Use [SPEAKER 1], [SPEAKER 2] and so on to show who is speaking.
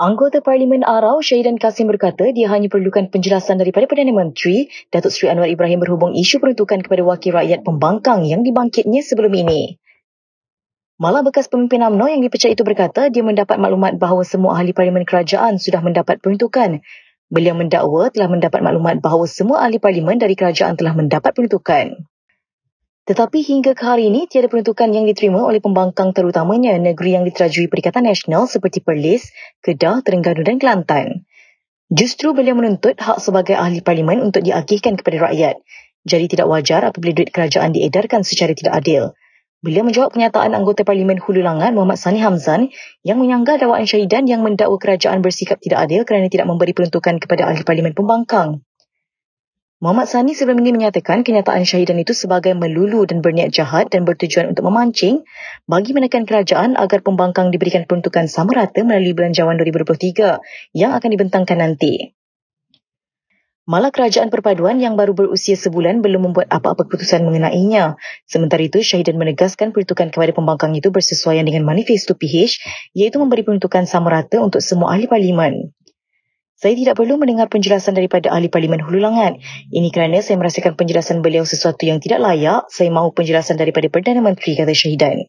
[SPEAKER 1] Anggota Parlimen Arau, Syahidan Kasim berkata dia hanya perlukan penjelasan daripada Perdana Menteri, Datuk Seri Anwar Ibrahim berhubung isu peruntukan kepada wakil rakyat pembangkang yang dibangkitnya sebelum ini. Malah bekas pemimpin UMNO yang dipecat itu berkata dia mendapat maklumat bahawa semua ahli Parlimen Kerajaan sudah mendapat peruntukan. Beliau mendakwa telah mendapat maklumat bahawa semua ahli Parlimen dari Kerajaan telah mendapat peruntukan. Tetapi hingga ke hari ini, tiada peruntukan yang diterima oleh pembangkang terutamanya negeri yang diterajui Perikatan Nasional seperti Perlis, Kedah, Terengganu dan Kelantan. Justru beliau menuntut hak sebagai ahli parlimen untuk diagihkan kepada rakyat. Jadi tidak wajar apabila duit kerajaan diedarkan secara tidak adil. Beliau menjawab kenyataan anggota Parlimen Hulu Langat Muhammad Sani Hamzan yang menyanggah dakwaan Syahidan yang mendakwa kerajaan bersikap tidak adil kerana tidak memberi peruntukan kepada ahli Parlimen pembangkang. Muhammad Sani sebelum ini menyatakan kenyataan syahidan itu sebagai melulu dan berniat jahat dan bertujuan untuk memancing bagi menekan kerajaan agar pembangkang diberikan peruntukan sama rata melalui Belanjawan 2023 yang akan dibentangkan nanti. Malah kerajaan perpaduan yang baru berusia sebulan belum membuat apa-apa keputusan mengenainya. Sementara itu, Syahidan menegaskan peruntukan kepada pembangkang itu bersesuaian dengan manifesto PH iaitu memberi peruntukan sama rata untuk semua ahli parlimen. Saya tidak perlu mendengar penjelasan daripada ahli parlimen Hulu Langat. Ini kerana saya merasakan penjelasan beliau sesuatu yang tidak layak. Saya mahu penjelasan daripada Perdana Menteri kata Syahidan.